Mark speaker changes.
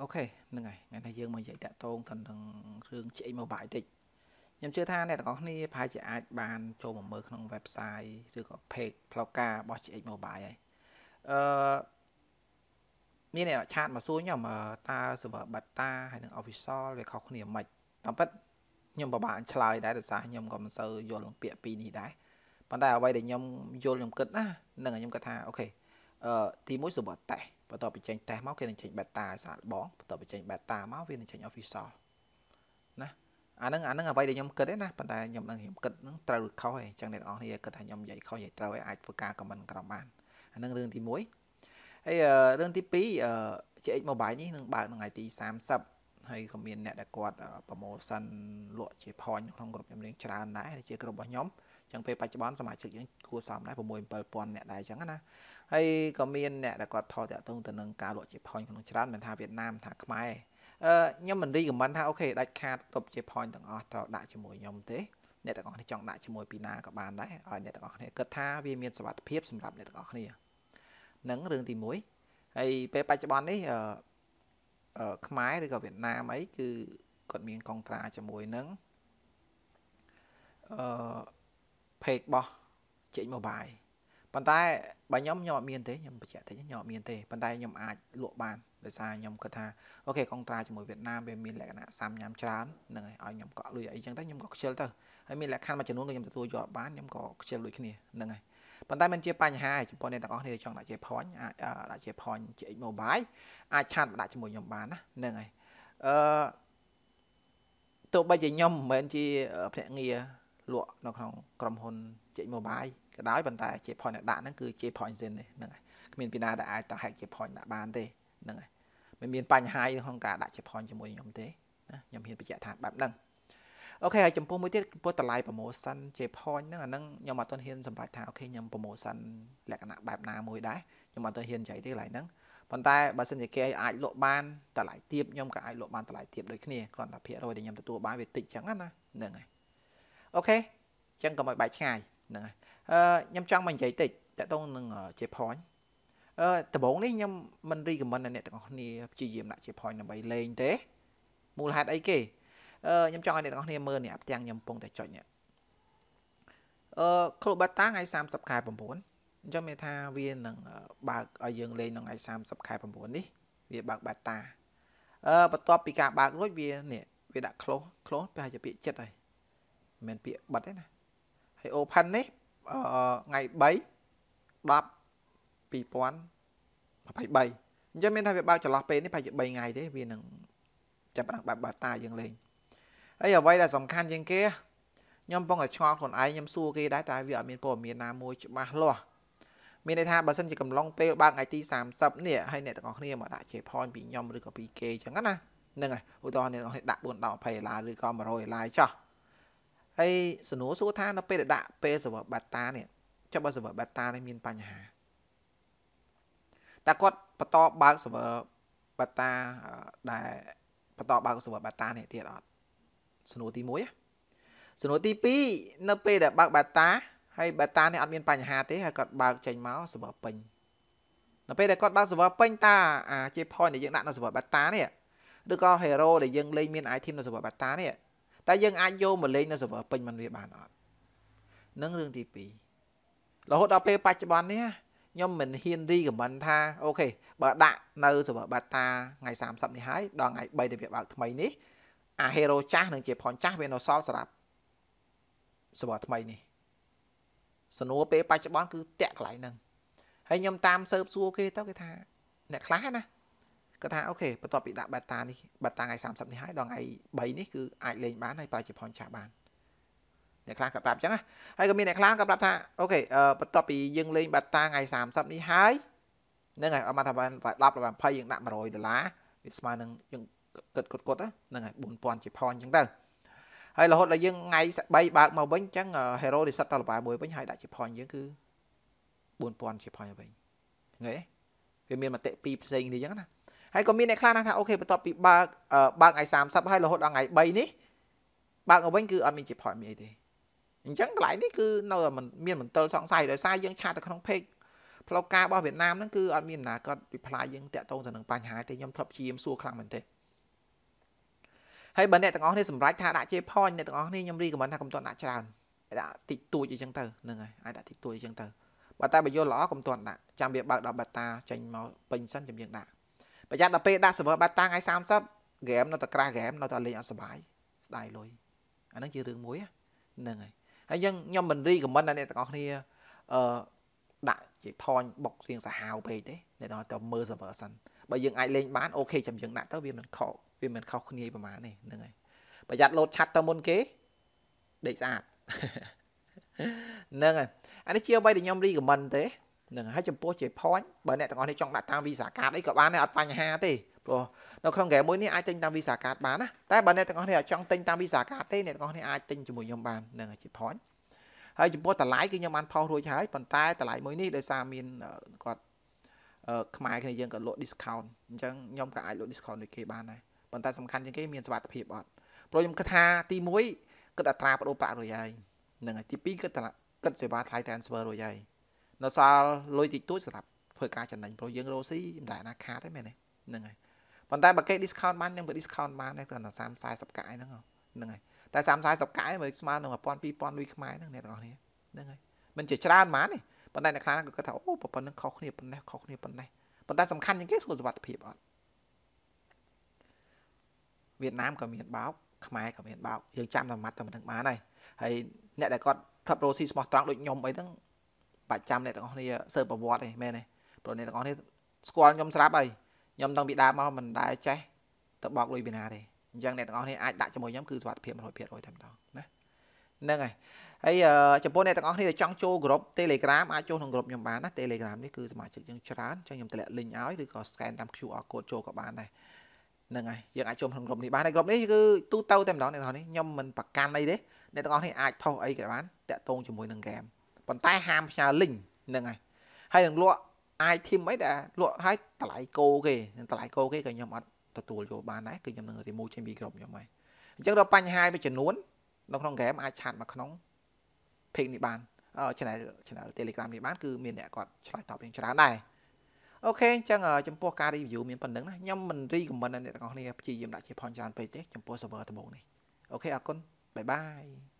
Speaker 1: អូខេហ្នឹងហើយថ្ងៃនេះយើងមកនិយាយតាក់ទងទៅនឹងរឿងចេញមកបាយតិចខ្ញុំជឿថាអ្នកទាំងអស់គ្នាប្រហែលជាអាចបាន ចូលមកមើលក្នុង website ឬក៏ page ផ្លូវការរបស់ CH Mobile ហើយអឺមានអ្នកឆាតមកសួរខ្ញុំតើ server beta ហើយនឹង official វាខុសគ្នាមិនតាមពិតខ្ញុំពិបាកឆ្លើយដែរដោយសារខ្ញុំក៏មិនសូវយល់នឹងពាក្យពីរនេះដែរប៉ុន្តែអ្វីដែលខ្ញុំយល់ខ្ញុំគិតណានឹងខ្ញុំគិតថាអូខេអឺទីមួយ server test បន្ទាប់ពីចេញតេស្តមកគេនឹងចេញ beta ឲ្យស្អាតបងបន្ទាប់ពីចេញ beta មកវានឹងចេញ official ណាអាហ្នឹងអាហ្នឹងអ្វីដែលខ្ញុំគិតទេណាប៉ុន្តែខ្ញុំនឹងខ្ញុំគិតហ្នឹងត្រូវឬខុសឯងអញ្ចឹងអ្នកទាំងអស់គ្នាគិតថាខ្ញុំនិយាយខុសនិយាយត្រូវឯងអាចធ្វើការ comment ក្រោមបានអាហ្នឹងរឿងទី1ហើយរឿងទី2 CX Mobile នេះនឹងបើកនៅថ្ងៃទី30ហើយក៏មានអ្នកដែលគាត់ប្រម៉ូសិនលក់ជា point ក្នុងក្រុមខ្ញុំនឹងច្រើនដែរជាក្រុមរបស់ខ្ញុំអញ្ចឹងពេលបច្ចុប្បន្នសមាជិកយើងគួរសមដែរ6 7000អ្នកដែរអញ្ចឹងណាហើយក៏មានអ្នកដែលគាត់ថតតាក់ទងទៅនឹងការលក់ជា point ក្នុងច្រើនមិនថាវៀតណាមថាខ្មែរអឺខ្ញុំមិនរីកមិនថាអូខេដាច់ខាតទប់ជា point ទាំងអស់ត្រូវដាក់ជាមួយខ្ញុំទេអ្នកទាំងអស់គ្នាចង់ដាក់ជាមួយពីណាក៏បានដែរឲ្យអ្នកទាំងអស់គ្នាគិតថាវាមានសវត្ថភាពសម្រាប់អ្នកទាំងអស់គ្នានឹងរឿងទី1ហើយពេលបច្ចុប្បន្ននេះអឺខ្មែរឬក៏វៀតណាមអីគឺគាត់មានកងត្រាជាមួយនឹងអឺ page របស់ Change Mobile ប៉ុន្តែបើខ្ញុំខ្ញុំអត់មានទេខ្ញុំបញ្ជាក់តិចខ្ញុំអត់មានទេប៉ុន្តែខ្ញុំអាចលក់បានដោយសារខ្ញុំគិតថាអូខេកុងត្រាជាមួយវៀតណាមវាមានលក្ខណៈសាំញ៉ាំច្រើនហ្នឹងហើយឲ្យខ្ញុំកក់លុយអីចឹងទៅខ្ញុំក៏ខ្ជិលទៅហើយមានលក្ខខណ្ឌមួយចំនួនក៏ខ្ញុំទទួលយកបានខ្ញុំក៏ខ្ជិលដូចគ្នាហ្នឹងហើយប៉ុន្តែมันជាបញ្ហាចំពោះអ្នកទាំងអស់គ្នាចង់ដាក់ជា point អាចដាក់ជា point ជា X mobile អាចឆាតមកដាក់ជាមួយខ្ញុំបានណាហ្នឹងហើយអឺទោះបីជាខ្ញុំមិនមែនជាភ្នាក់ងារលក់នៅក្នុងក្រុមហ៊ុនចេក Mobile ក៏ដោយប៉ុន្តែជា point ដាក់ហ្នឹងគឺជា point សិនទេហ្នឹងហើយគ្មានពីណាដែលអាចទៅ hack ជា point ដាក់បានទេហ្នឹងហើយមិនមានបញ្ហាក្នុងការដាក់ជា point ជាមួយខ្ញុំទេណាខ្ញុំហ៊ានបញ្ជាក់ថាបែបហ្នឹងអូខេហើយចំពោះមួយទៀតចំពោះតម្លៃ promotion ជា point ហ្នឹងអាហ្នឹងខ្ញុំអត់ទាន់ហ៊ានសម្រេចថាអូខេខ្ញុំ promotion លក្ខណៈបែបណាមួយដែរខ្ញុំអត់ទាន់ហ៊ានចៃទេកន្លែងហ្នឹងប៉ុន្តែបើសិនជាគេអាចលក់បានតម្លៃទាបខ្ញុំក៏អាចលក់បានតម្លៃទាបដូចគ្នាគ្រាន់តែភាគរយដែលខ្ញុំទទួលបានវាតិចចឹងណាហ្នឹងហើយអូខេអញ្ចឹងកុំឲ្យបែកឆ្ងាយហ្នឹងហើយអឺខ្ញុំចង់មកនិយាយតិចតកតងនឹងជា point អឺដំបូងនេះខ្ញុំមិន recommend ដល់អ្នកទាំងអស់គ្នាព្យាយាមដាក់ជា point ដើម្បីលេងទេមូលហេតុអីគេអឺខ្ញុំចង់ឲ្យអ្នកទាំងអស់គ្នាមើលនេះអាប់ទាំងខ្ញុំកំពុងតែចុចនេះអឺគ្រូបាត់តាថ្ងៃ30ខែ9អញ្ចឹងមានថាវានឹងបើកឲ្យយើងលេងនៅថ្ងៃ30ខែ9នេះវាបើកបាត់តាអឺបន្ទាប់ពីការបើករួចវានេះវាដាក់ close close ប្រហែលជាពាក្យចិត្តហើយមិនមែនពាក្យបិទទេណាហើយ open នេះថ្ងៃ3 10 2023អញ្ចឹងមានថាវាបើកចន្លោះពេលនេះប្រហែលជា3ថ្ងៃទេវានឹងចាប់ផ្ដើមបែបបាតាយើងលេងហើយអ្វីដែលសំខាន់ជាងគេខ្ញុំពងតែឆ្ងល់ខ្លួនឯងខ្ញុំសួរគេដែរតែវាអត់មានព័ត៌មានណាមួយច្បាស់លាស់មានន័យថាបើសិនជាកំឡុងពេលបើកថ្ងៃទី30នេះហើយអ្នកទាំងអស់គ្នាមកដាក់ checkpoint ពីខ្ញុំឬក៏ពីគេអញ្ចឹងណាហ្នឹងហើយឧទាហរណ៍អ្នកទាំងអស់គ្នាដាក់4ដល់20ដុល្លារឬក៏100ដុល្លារចោះហើយសំណួរសួរថានៅពេលដែលដាក់ពេល server beta នេះចុះបើ server beta នេះមានបញ្ហាតើគាត់បន្តបើក server beta ដែលបន្តបើក server beta នេះទៀតអត់សំណួរទី1សំណួរទី2នៅពេលដែលបើក beta ហើយ beta នេះអត់មានបញ្ហាទេហើយគាត់បើកចេញមក server ពេញនៅពេលដែលគាត់បើក server ពេញតាអា JPoint ដែលយើងដាក់នៅ server beta នេះឬក៏ hero ដែលយើងលេងមាន item នៅ server beta នេះតែយើងអាចយកមកលេងនៅ server ពេញមិនវាបានអត់នឹងរឿងទី2រហូតដល់ពេលបច្ចុប្បន្ននេះខ្ញុំមិនហ៊ានរីខមមិនថាអូខេបើដាក់នៅ server beta ថ្ងៃ30នេះហើយដល់ថ្ងៃ3ដែលវាបើកថ្មីនេះអា hero ចាស់នឹងជា point ចាស់វានៅសល់សម្រាប់ server ថ្មីនេះសំណួរពេលបច្ចុប្បន្នគឺតាក់កន្លែងហ្នឹងហើយខ្ញុំតាម សើបសួរគេទៅគេថា អ្នកខ្លះណាគាត់ថាអូខេបន្ទាប់ពីដាក់ beta នេះ beta ថ្ងៃ30នេះហើយដល់ថ្ងៃ3នេះគឺអាចលេងបានហើយប្រើជា point ចាស់បានអ្នកខ្លះក៏ប្រាប់អញ្ចឹងណាហើយក៏មានអ្នកខ្លះក៏ប្រាប់ថាអូខេបន្ទាប់ពីយើងលេង beta ថ្ងៃ30នេះហើយនឹងហើយអត់មកថា10ឬ20យើងដាក់100ដុល្លារវាស្មើនឹងយើងគិតគត់គត់ហ្នឹងហើយ4000ជា point អញ្ចឹងទៅហើយរហូតដល់យើងថ្ងៃ3បើកមកវិញអញ្ចឹង hero reset ដល់ល្បាយមួយវិញហើយដាក់ជា point យើងគឺ4000ជា point វិញហ្នឹងហើយវាមានមតិពីរផ្សេងគ្នាអញ្ចឹងណាហើយក៏មានអ្នកខ្លះណាស់ថាអូខេបន្ទាប់ពីបើកបើក i30 ហើយរហូតដល់ថ្ងៃ3នេះបើកទៅវិញគឺអត់មានជា point មានអីទេអញ្ចឹងកន្លែងនេះគឺនៅតែមានមន្ទិលសង្ស័យដោយសារយើងឆាតទៅក្នុង page ផ្លូវការរបស់វៀតណាមហ្នឹងគឺអត់មានណាគាត់ reply យើងតាក់ទងទៅនឹងបញ្ហាទេខ្ញុំធ្លាប់ជាមសួរខ្លាំងមែនទេហើយបើអ្នកទាំងអស់នេះសម្រេចថាដាក់ J point អ្នកទាំងអស់នេះខ្ញុំរីកមិនថាកុំទាន់ដាក់ច្រើនដាក់តិចតួចអីចឹងទៅហ្នឹងហើយអាចដាក់តិចតួចអីចឹងទៅបើតែបើយល់ល្អកុំទាន់ដាក់ចាំវាបើកដល់ beta ចេញមកពេញសិនចាំយើងដាក់ប្រយ័ត្នដល់ពេលដាក់ server បាត់តាំងឲ្យ30 game នៅតែ crash game នៅតែលេងអត់សុបាយស្ដាយលុយអាហ្នឹងជារឿងមួយហ្នឹងហើយហើយយើងខ្ញុំមិនរីខមមិនដល់អ្នកទាំងអស់គ្នាអឺដាក់ជា point បុករៀងសាហាវពេកទេអ្នកទាំងទៅមើល server សិនបើយើងអាចលេងបានអូខេចាំយើងដាក់ទៅវាមិនខកវាមិនខុសគ្នាប្រហែលនេះហ្នឹងហើយប្រយ័ត្នលោតឆាត់ទៅមុនគេដេកស្អាតហ្នឹងហើយអានេះជាអ្វីដែលខ្ញុំរីកមិនទេនឹងហើយចំពោះជា point បើអ្នកទាំងអស់នេះចង់ដាក់តាម Visa card អីក៏បានដែរអត់បញ្ហាទេព្រោះនៅក្នុងហ្គេមមួយនេះអាចទិញតាម Visa card បានណាតែបើអ្នកទាំងអស់នេះអត់ចង់ទិញតាម Visa card ទេអ្នកទាំងអស់នេះអាចទិញជាមួយខ្ញុំបាននឹងជា point ហើយចំពោះតម្លៃគឺខ្ញុំបានផុសរួចហើយប៉ុន្តែតម្លៃមួយនេះដោយសារមានគាត់ខ្មែរគ្នាយើងក៏លក់ discount អញ្ចឹងខ្ញុំក៏អាចលក់ discount ដូចគេបានដែរប៉ុន្តែសំខាន់ជាងគេ មានសុវត្ថិភាពអត់ព្រោះខ្ញុំគិតថាទី1គិតអត្រាប្តូរប្រាក់រួចហើយនឹងទី2គិតគិតសេវាថ្លៃ transfer រួចហើយនៅសល់លុយតិចតួចសម្រាប់ធ្វើការចំណេញព្រោះយើងរោស៊ីមិនដែលណាខាតទេមែនទេហ្នឹងហើយប៉ុន្តែបើគេ discount បានយើងក៏ discount បានដែរគ្រាន់តែ30 40កាយហ្នឹងហ្នឹងហើយតែ30 40កាយមើលស្មើនឹង1000 2000លុយខ្មែរហ្នឹងអ្នកទាំងអស់គ្នាហ្នឹងហើយមិនជាច្រើនប៉ុន្មានទេប៉ុន្តែអ្នកខ្លះក៏គិតថាអូប្រព័ន្ធហ្នឹងខុសគ្នាប៉ុណ្ណេះខុសគ្នាប៉ុណ្ណេះប៉ុន្តែសំខាន់ជាងគេសុខសុវត្ថិភាពអត់វៀតណាមក៏មានបោកខ្មែរក៏មានបោកយើង ចាំតែម៉ាត់តែមិនដឹងបានហើយហើយអ្នកដែលគាត់ថប់រោស៊ីស្មោះត្រង់ដូចខ្ញុំអីហ្នឹងបាច់ចាំអ្នកទាំងអស់គ្នាសើប្រវត្តិទេមែនទេព្រោះអ្នកទាំងអស់គ្នាស្គាល់ខ្ញុំស្រាប់ហើយខ្ញុំតាំងពីដើមមកមិនដែលចេះទៅបោកលុយពីណាទេអញ្ចឹងអ្នកទាំងអស់គ្នាអាចដាក់ជាមួយខ្ញុំគឺសុខភាព100%តែម្ដងណាហ្នឹងហើយហើយចំពោះអ្នកទាំងអស់គ្នាដែលចង់ចូលក្រុម Telegram អាចចូលក្នុងក្រុមខ្ញុំបានណា Telegram នេះគឺសមាជិកយើងច្រើនអញ្ចឹងខ្ញុំតម្លាក់ link ឲ្យឬក៏ scan តាម QR code ចូលក៏បានដែរហ្នឹងហើយយើងអាចចូលក្នុងក្រុមនេះបានហើយក្រុមនេះគឺទូទៅតែម្ដងអ្នកទាំងអស់គ្នាខ្ញុំមិនប្រកាន់អីទេអ្នកទាំងអស់គ្នាអាចផុសអីក៏បានតាក់ទងជាមួយនឹង game ប៉ុន្តែហាមផ្ញើលីងហ្នឹងហើយហើយនឹងលក់អាយធីមអីដែលលក់ឲ្យតម្លៃគោគេតម្លៃគោគេក៏ខ្ញុំអត់ទទួលយកបានដែរគឺខ្ញុំនឹងរីមូវ Champion ក្រុមខ្ញុំហើយអញ្ចឹងដល់បញ្ហាមួយចំនួននៅក្នុងហ្គេមអាចឆាតមកក្នុង page នេះបាន channel channel Telegram នេះបានគឺមានអ្នកគាត់ឆ្លើយតបយ៉ាងច្រើនដែរអូខេអញ្ចឹងចំពោះការ review មានប៉ុណ្្នឹងណាខ្ញុំមិន recommend ដល់អ្នកទាំងអស់គ្នាព្យាយាមដាក់ជា point ច្រើនពេកទេចំពោះ server ដំបូងនេះអូខេអរគុណបាយបាយ